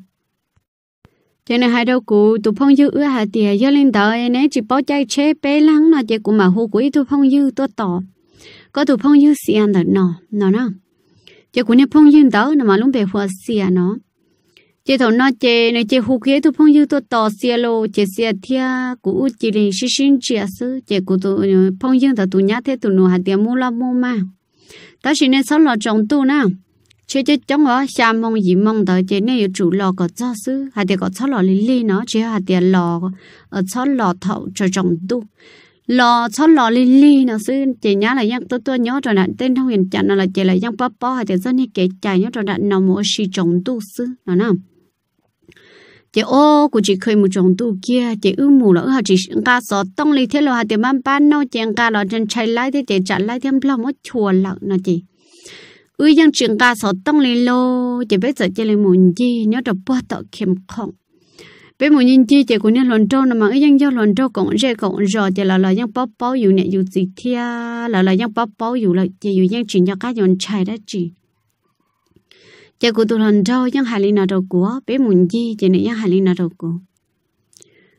cho nên hai đầu cụ tụ phong dư ưa hà tiề do lên tờ em ấy chỉ bỏ chạy chế bé lắng nó chỉ cũng mà hô của tụ phong dư tôi tỏ có tụ phong dư xì ăn à nó nó nó chỉ của nên phong dư tớ à nó mà luôn về hoa xì nó chỉ thầu nó chỉ này chỉ hô kia tụ phong dư tôi tỏ xì lô chỉ xì thia của chỉ lên xí xin chia sư chỉ của tụ phong dư tớ à tụ ừ, nhát thế tụ nó hà tiề mua la mua mà ta chỉ nên sáu là trồng tụ nào chế chế chống ở xa mong gì mong tới chế này chủ lò có cho sư hà tiệt có cho lò lì lý nó chế hà tiệt lò ở ờ, cho lò thậu cho chồng tu lò cho lò lì lý nó sư chế nhá là nhắc tôi tôi nhớ rồi nạn tên thông huyền chặn là chế là nhắc bắp bắp hà tiệt dân hay kể chạy nhớ rồi nạn nào mỗi si chồng tu sư nó nào chị ô của chị khơi một chồng tu kia chị ư mù lỡ hả chị ca sọ tông lý thế lo hả tiền ban ban nó chị ca lo trên chạy lái thế chị chặn lái thêm lò mất chùa lợn nó chị ui yang chuyện ga sợ tông lên lô chỉ biết sợ chơi lên muốn chi nhớ đọc bớt tọ khiêm khổng bé muốn nhìn chi chỉ có nên lòn trâu nằm mà ui yang do lòn trâu cũng rê cũng rò chỉ là là yang bóp bó dù nhẹ dù gì thia là là yang bóp bó dù lời chỉ dù yang chuyện cho cá nhon trai đó chỉ chỉ có tụi lòn trâu yang hà linh nào đâu của bé muốn chi chỉ này yang hà linh nào đâu của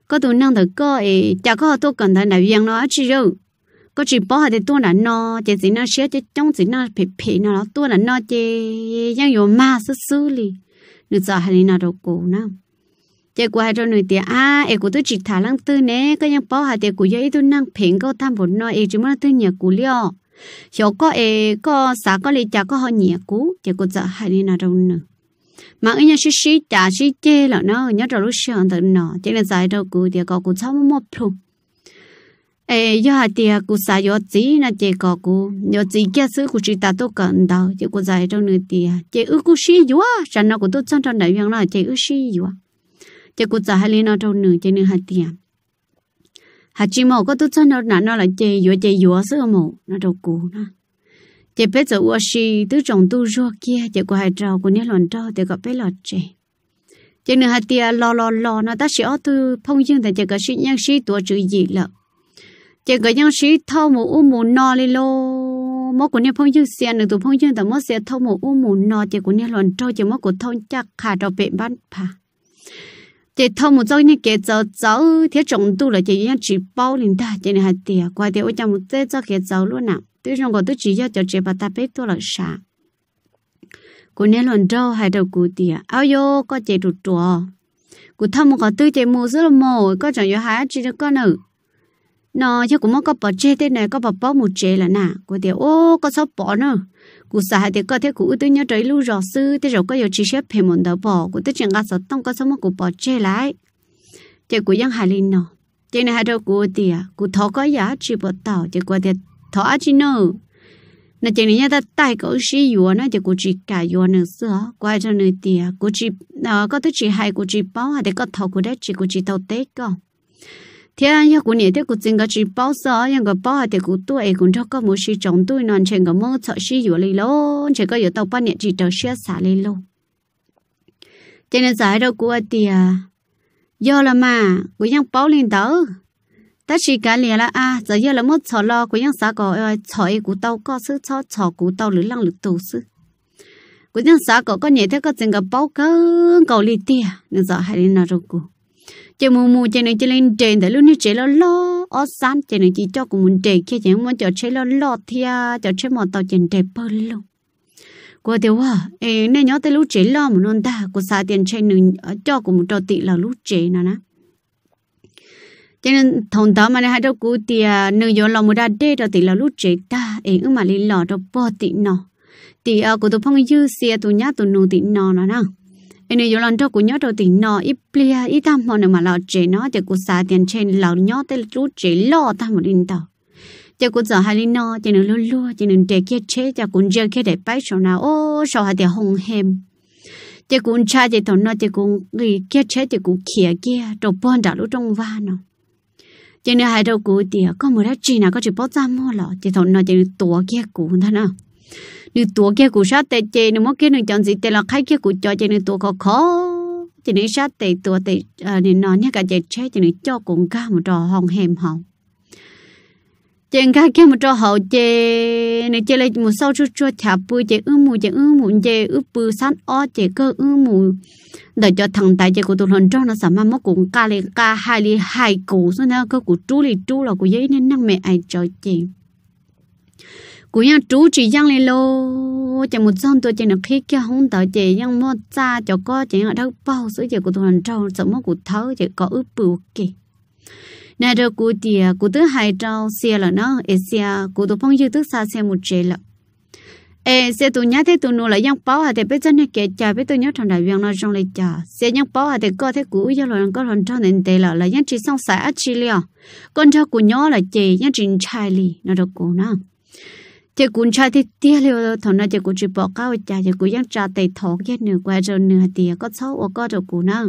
có tụi năng thật có ấy chả có tôi cần thấy nào yang nó chỉ đâu có chỉ bỏ hạt tua là no chỉ chỉ nó xé chỉ trông chỉ nó phê phê nó là tua là no chỉ yang yo ma sư sư li nữ giờ hay là đồ cổ na chỉ của hai trong nội địa à em cũng tôi chỉ thả lăng tư nè có yang bỏ hạt tiền của yo tôi năng phèn có tham vốn nó, em chỉ muốn tư nhà của liao hiểu có em có xã có lý cha có họ nhà cũ chỉ có giờ hay là đâu nữa mà anh nhớ xí trả xí chê là nó nhớ rồi lúc xưa anh tự nọ chỉ là giải đâu cụ thì có cụ cháu mua plum 诶，要下地古啥要子那这个古，要子家事古是大多干到，这古在种那地啊，这乌古是有啊，山那古都长长那样了，这乌是有啊，这古在海里那种那这那下地啊，下地毛古都长到那那了，这有这有什么那种古呢？这别走我是都种都弱 kia，这古还招古年乱招，这个别了这。这那下地啊，老老老那，但是我都碰见的这个是人是多注意了。chỉ có những sĩ thâu một u mù no lì lô mó của nhà phong dương xe nữa tụi phong dương tao mó xe thâu một u mù no chỉ của nhà luận trâu chỉ mó của thâu chắc khả trò bệ bán phà chỉ thâu một dâu như kẻ cháu cháu thế trọng tu là chỉ nhà chỉ bao linh ta chỉ này hạt tiền qua thì ôi chồng một tết cho kẻ luôn nào tôi trong có tôi chỉ cho cho chị bà ta biết tôi là sao cô nè lần trâu hai đầu cụ tìa áo yo có chị tụt trùa cụ thăm một cái tư chị mua rất là mồ có chẳng yêu hái chỉ được con nữ nó chứ cũng có bỏ chê thế này có bỏ bỏ một chê là nà cô thì ô có sao bỏ nữa cô sợ thì có thế cô tôi nhớ trời lưu rõ sư thế rồi có giờ chỉ xếp phải muốn đỡ bỏ cô tức chẳng cả sợ tông có sao mà cô bỏ chê lại thế cô vẫn hài linh nó thế này hai đâu cô thì cô thọ có giá chỉ bỏ tàu thế cô thì thọ chỉ nơ nè thế này nhá ta tay cậu sĩ yếu nè thế cô chỉ cả yếu nữa xưa quay cho nơi thì cô chỉ ờ, có thứ chỉ hai cô chỉ bỏ, hai thì có thọ cô đấy chỉ cô chỉ tàu tết con 天要过年的古真个去包烧，样个包下的古多哎，古这个么是中队南城个么测试有哩咯，这个有到半年只到些啥哩咯。今天在这过的啊，要了嘛，我样包领导，但是干了了啊，只要了么测了，我样啥个要测哎古到个是测测古到哩浪哩都是。我样啥个个年的个整个包个搞哩的，你咋还哩那着过？chơi mù mù chơi này chơi lên trên thấy lúc này chơi lo lo ó san chơi này chỉ cho cùng muốn chơi kia chẳng muốn cho chơi lo lo thì à cho chơi mò tàu chơi chơi bơ luôn cô thiếu à ê nên nhớ tới lúc chơi lo mà non ta của xài tiền chơi nừng ờ, cho cùng một trò tị là lúc chơi nè nè cho nên thông tao mà này hai đâu cú tia à, nương gió lòng một đa đê đó tị là lúc chế ta ấy ưng mà lý lò đó bỏ tị nọ tị ở ờ, của tôi phong dư xe tôi nhá tôi nô tị nọ nè nè nên yêu lần trước cũng nhớ rồi tỉnh nọ ít plea ít tham mà nên mà lo chế nó thì của xã tiền trên lão nhớ tới chú chế lo tham một in tàu cho cô giờ hai linh nó cho nên luôn luôn cho nên để kia chế cho cũng giờ kia để bay sau nào ô sau hai tiền hồng hem cho cũng cha cho thằng nó cho cũng người kia chế cho cũng kia kia đồ bón đã lúc trong va nó cho nên hai đầu cụ tiền có một đất chi nào có chỉ bớt ra mua lọ cho thằng nó cho nên tổ kia cụ thôi nào nữ tổ kia cũng sát tệ chê nữ mất kia nữ chọn gì tệ là khai kia cũng cho chê nữ tổ khó khó à, chê nữ sát tệ tổ tệ nữ nó nhá cả chê chê chê nữ cho cũng ca một trò hồng hèm hồng chê ca kia một trò hậu chê nữ chê lại một sau chút chua thả bùi chê ư mù chê ư mù chê ư bù sát o chê cơ ư mù đợi cho thằng tài chê của tụi hồn cho nó sắm mà mất cũng ca lên ca hai li hai cổ số nào cơ của chú li chú là của giấy nên năng mẹ ai cho chê cú yang chú chỉ yang lên lô chẳng một dân tôi chỉ là khi kia không tới chỉ yang mua cha cho có chỉ là đâu bao số chỉ của tôi trâu sợ mất của thấu chỉ có ướp bự kì nè rồi cú tiề cú thứ hai trâu xe là nó ế xe cú tôi phong dư thứ xa xe một chế là ế xe tôi nhát thế tôi nuôi là yang bao hà thì biết chân này kẻ cha biết tôi nhớ thằng đại viên nó trong lại chả, xe yang bao hà thì có thế cú giờ là có thằng trâu nên tệ là là yang chỉ xong xã chỉ liao con trâu cú nhỏ là chỉ yang chỉ chai li nè rồi cú nào chị cũng trai thì tiếc liệu thằng nào chị cũng chỉ bỏ cao chả chị cũng vẫn trả tay thọ cái nửa qua rồi nửa tiếc, có xấu ô có rồi cũng nào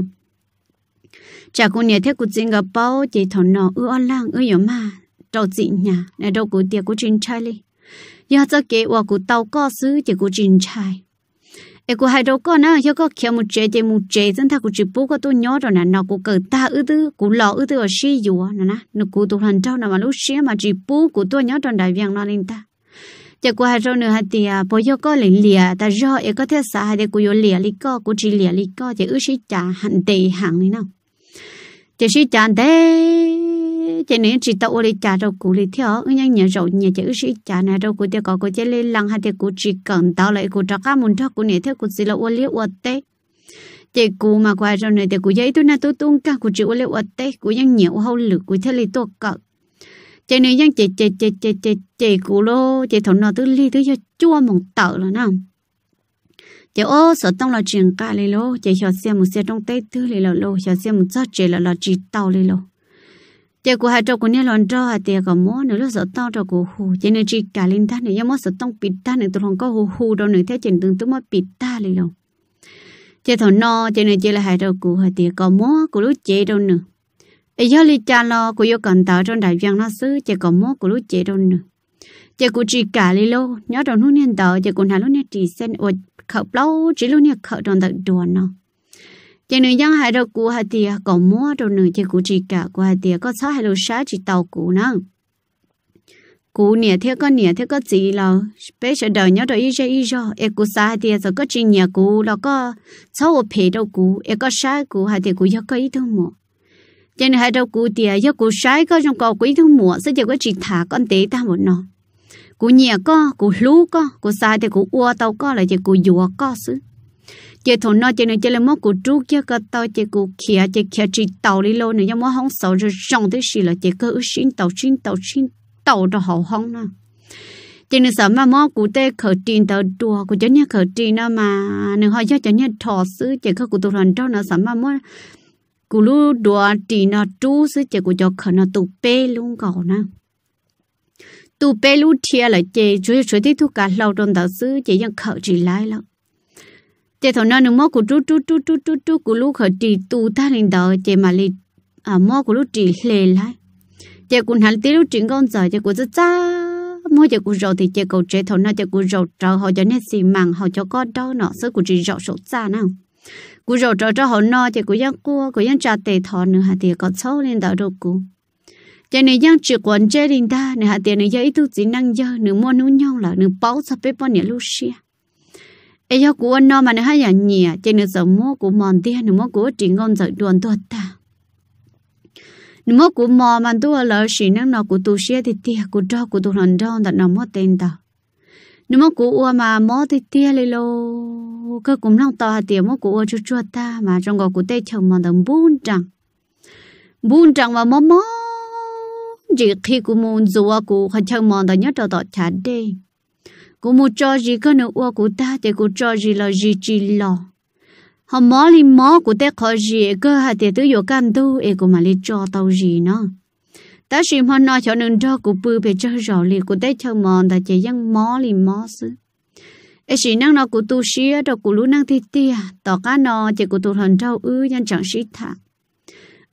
chả cũng nhớ thấy cũng chính gặp bao chị thằng nào ưa lang ưa yếm mà trâu chị nhà này đâu cũng tiếc cũng chính trai đi giờ cho kế và cũng tàu có xứ chị cũng chính trai em cũng hay đâu có nữa giờ có kiểu một chế chế một chế dân thà cũng chỉ bố có tôi nhớ rồi nè nó cũng cởi ta ư tư cũng lọ ư tư ở xí dù nè nè nó cũng tụt trâu nè mà lúc xí mà chỉ bố của tôi nhớ rồi đại viên nó lên ta chả qua rồi nữa hạt tiệt bây giờ có lĩnh liền, ta do ấy có thể xã để tiệt của liền, lì co của chỉ liền, lì co chả ước sĩ trả hạn tệ hàng này nào chả sĩ trả thế chả nên chỉ tao ôi trả đâu của lì theo ưng nhân nhà rồi nhà chả ước sĩ trả này đâu của tiệt có của chả lì lăng hạt để của chỉ cần tao lại của trả cả muốn thắc của nhà theo của chỉ là ôi lì ôi tệ chị cụ mà qua rồi này để cụ giấy tôi na tôi tung cả cụ chịu lấy ớt tê cụ nhân nhiều hậu lực cụ thế lý tôi cọ chị này dân chị chị chị chị chị chị cũ lô chị thằng nó tư li tư cho chua mong tợ là nào chị ô sợ tông là chuyện cả li lô chị hiểu xe một xe trong tay tư li lô lô hiểu xe một chót chị là là chị tàu li lô chị của hai trâu của nhà lòn trâu hai tiệt cả mó nửa lúc sợ tông trâu của hù chị này chị cả linh ta này nhớ mó sợ tông bịt ta này tụi không có hù hù đâu nửa theo chuyện từng tụi mó bịt ta li lô chị thằng nó chị này chị là hai trâu của hai tiệt cả mó của lúc chị đâu nữa giờ li cha lo của yêu cần tạo trong đại viên nó xứ chỉ còn mốt của lúc chế đâu nữa chỉ của chỉ cả li lô nhớ trong lúc nên tạo chỉ còn hai lúc nên chỉ sen ở khẩu lâu chỉ lúc nên khẩu trong đặc đùa nó chỉ nữ dân hai đầu của hai tia còn mua đâu nữa chỉ của chỉ cả của hai tia có sáu hai lô sáu chỉ tàu cũ nữa cú nè theo có nè theo có gì là bây giờ đời nhớ đời ít ít rồi em cú xa thì giờ có chuyện nhà cú là có sáu ở phía đâu cú em có sai cú hay thì cú nhớ có ít thôi mà cho nên hai đầu cụ tiề do cụ sai có trong cò quý thương mùa sẽ chỉ có chỉ thả con tế ta một nọ cụ nhẹ có cụ lú có cụ sai thì cụ ua tàu có là chỉ cụ dùa có xứ chỉ thằng nó chỉ nên chỉ là món cụ trú chứ có tàu chỉ cụ kia chỉ kia chỉ tàu đi lâu nữa nhưng mà hóng sầu rồi rong tới gì là chỉ cứ xin tàu xin tàu xin tàu cho hậu hóng nè chỉ nên sợ mà món cụ tê khởi tiền tàu đùa cụ cho nhá khởi tiền đó mà nên họ cho cho nhá thọ xứ chỉ có cụ tụi thằng đó nó sợ mà món cú lu đùa chỉ nó trú sư chỉ cú cho khẩn nó tụ bê luôn cầu nè tụ bê lu thia là chị chú chú thì thu cả lâu trong đầu sư chị ยัง khở chỉ lại lắm chị thằng nó nó mò cú trú trú trú trú trú trú cú lu khở chỉ tụ ta lên đầu mà li à mò cú lu chỉ lề lại chị cú hắn tí lu con giờ chị cú rất cha mỗi giờ cú rồi thì chị cậu chế thằng nó chị cú rồi trở họ cho nên xì màng họ cho con đâu nọ sư cú chỉ rồi sốt xa nào cú rồi cho cho họ no thì cú giang cua cú giang trả tệ thọ nữa hả thì có sâu lên đào đồ cú cho nên giang chỉ quấn chơi đình ta nữa hả này giờ ít tu chỉ năng giờ nữa mua nú nhau là nữa bảo sắp bếp bao nhiêu lúc xia ấy cho cú ăn no mà nữa hay là nhỉ cho nên giờ mua cú mòn tiền nữa mua cú chỉ ngon giờ đồn tuột ta nếu mua cú mò mà tu ở lỡ xí năng nó cú tu xia thì tiền cú cho cú tu hoàn đó là nó mất tên tao nếu mà cú ua mà mó thì tia lê lô cơ cũng lòng to hạt tiếng mó cú ua chua chua ta mà trong gò cú tê chồng mà đồng bún chẳng bún chẳng mà mó mó chỉ khi cú muốn dùa à cú khăn chồng mà đồng nhớ trò tọt chả đi cú muốn cho gì cơ nữa ua cú ta thì cú cho gì là gì chỉ lo, họ mó li mó cú tê khó gì cơ hạt tiền tự dỗ can tu ê cú mà li cho tao gì nó ta chỉ mong nói cho nên đó cũng bự về cho rõ liền của tết cho mòn ta chỉ dăng mò liền mò xứ ấy chỉ năng nó của tu sĩ đó của lũ năng thi tia à, tỏ cá nó chỉ của tu thần trâu ư nhân chẳng sĩ thả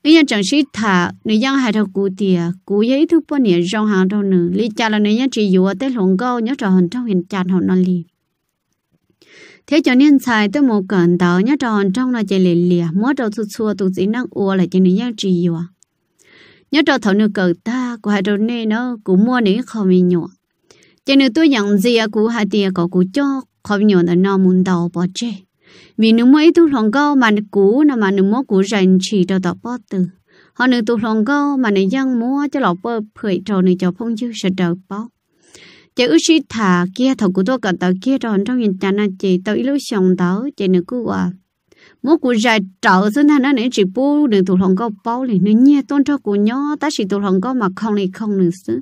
ấy nhân chẳng sĩ thả người dân hai đầu cụ tia cụ giấy thứ bao nhiêu rong hàng đâu nữ lý cha là nữ nhân chỉ dụ tết hồng câu nhớ trò hình trong hiện trạng họ nó liền thế cho nên sai tới một cẩn tớ nhớ tròn trong là chỉ lì lìa mỗi đầu thu xua tụ dĩ năng ua là chỉ người dân trì dùa nhớ cho thầu nữ cờ ta của hai đầu này nó cũng mua nỉ không bị nhọ cho nên tôi nhận gì à của hai tiền có của cho không nhọ là nó muốn đầu bỏ chê vì nếu mỗi tôi lòng câu mà cũ là mà nếu mỗi của dành chỉ cho tập bỏ từ họ nữ tôi lòng câu mà nữ dân mua cho lọ bơ phơi cho nữ cho phong chữ sẽ đầu bỏ chỉ ước sĩ thả kia thầu của tôi cả tàu kia rồi trong nhìn chán là chị tàu ít lúc xong tàu chỉ nữ cứ à ngô cụ già trậu xin thằng nó nên chỉ bố đừng tụt lòng có bao liền nên nhẹ tôn cho cụ nhỏ ta chỉ tụt lòng có mà không này không nữa xứ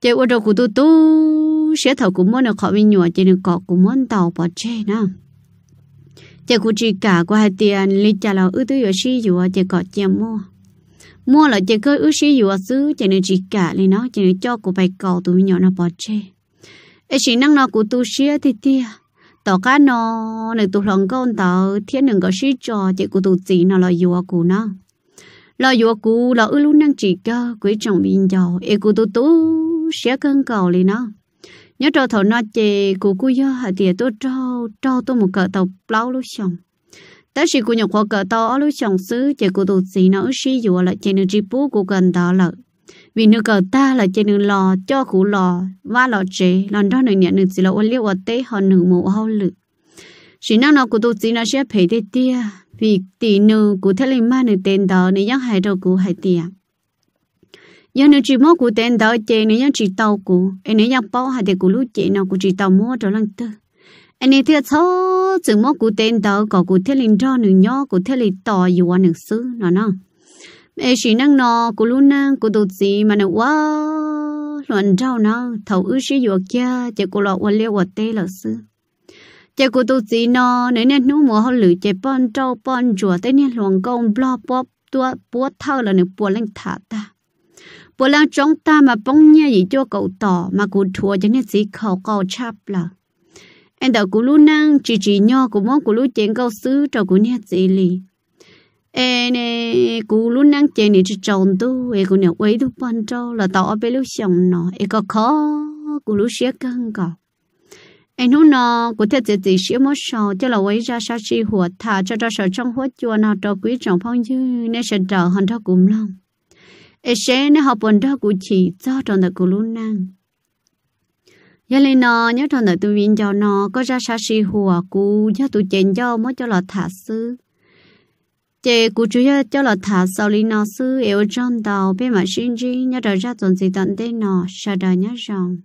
chị ô đồ cụ tu tu sẽ thầu cụ muốn được khỏi bên nhùa chị được cọ cụ muốn tàu bỏ chê nè chị cụ chỉ cả qua hai tiền lý trả là ưu tư yếu sĩ yếu chị cọ chị mua mua là chị cứ ưu sĩ yếu xứ chị nên chỉ cả lên nó chị nên cho cụ bày cọ tụi nhỏ nó bỏ chê ấy chỉ năng nào cụ tu sĩ thì tia tàu cá nó này tụ lòng con tàu thiên đường có sĩ cho chị của tụ chỉ nó là dùa của nó là dùa của là ư luôn năng chỉ cơ quý trọng bình cho em của tụ tú sẽ cân cầu lên nó nhớ cho thầu nó chị của cô yêu hạt tiền tôi cho cho tôi một cỡ tàu plau lúc xong, ta chỉ cô nhọc hoa cỡ tàu ở lúc xong xứ chị của tụ chỉ nó sĩ dùa là chị nữ chỉ bố của cần đó lợi vì nước cờ ta là trên đường lò cho cũ lò và lò chế lần đó nửa nhận được chỉ là ô liu ở tế họ nửa mộ hậu lự. chỉ năng nào của tôi chỉ là sẽ phải thế tia vì tỷ nữ của thế linh ma nửa tên đó nửa nhắc hải đầu của hải tia giờ nửa chỉ mua của tên đó chế nửa nhắc chỉ tàu của em nhắc giang bao hải tia của lũ chế nào của chỉ tàu mua cho lần tư e anh ấy thiệt số chỉ mua của tên đó có của thế linh cho nửa nhỏ của thế linh tỏ dù anh nửa xứ nó nè mẹ chỉ năng nó của luôn năng của tụt gì mà nó quá loạn trâu nó thầu ư sĩ dùa kia chạy của lọ quần liêu quần tê lọ sư chạy của tụt gì nó nếu nên nú mùa hơn lử chạy bon trâu bon chùa tới nên luồng công blo bóp tua búa thơ là nửa búa lên thả ta búa lên chống ta mà bông nha gì cho cậu tỏ mà cụ thua cho nên sĩ khẩu cầu chắp là em đợi cụ luôn năng chỉ chỉ nho của món của lũ chén câu sư cho của nhẹ dễ lì ê nè cú lúc năng chè nè chỉ trồng tu ê cú nè quấy tu ban trâu là tao ở bên lúc xong nó ê có khó cú lúc sẽ căng cả anh hú nó cú thế chỉ chỉ sẽ mất sầu cho là quấy ra sao chi hoạt thả cho cho sợ trong hoạt chua nào cho quý trọng phong dư nè sợ trở hơn thao cùng lòng ê sẽ nè học bổn thao cú chỉ cho tròn được cú lúc năng giờ lên nó nhớ tròn được tu viên cho nó có ra sao chi hoạt cú cho tu chèn cho mất cho là thả sư chị cụ chú ya cho là thả sau lý nó sư yêu trong đầu bên mà sinh chi nhớ đời ra tuần gì tận đây nó sao đời nhớ rằng